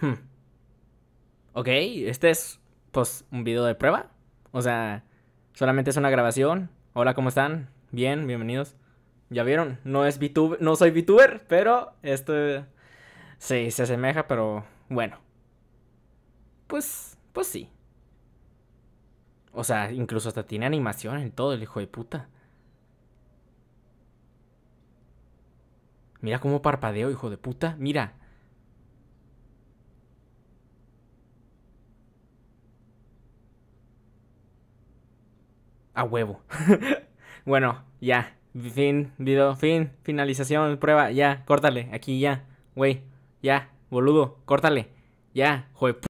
Hmm. ok, este es pues un video de prueba. O sea, solamente es una grabación. Hola, ¿cómo están? Bien, bienvenidos. Ya vieron, no es VTuber, no soy VTuber, pero este sí se asemeja, pero bueno. Pues pues sí. O sea, incluso hasta tiene animación en todo el hijo de puta. Mira cómo parpadeo, hijo de puta. Mira. a huevo. bueno, ya. Fin, video, fin, finalización, prueba, ya, córtale, aquí ya, güey, ya, boludo, córtale, ya, joder.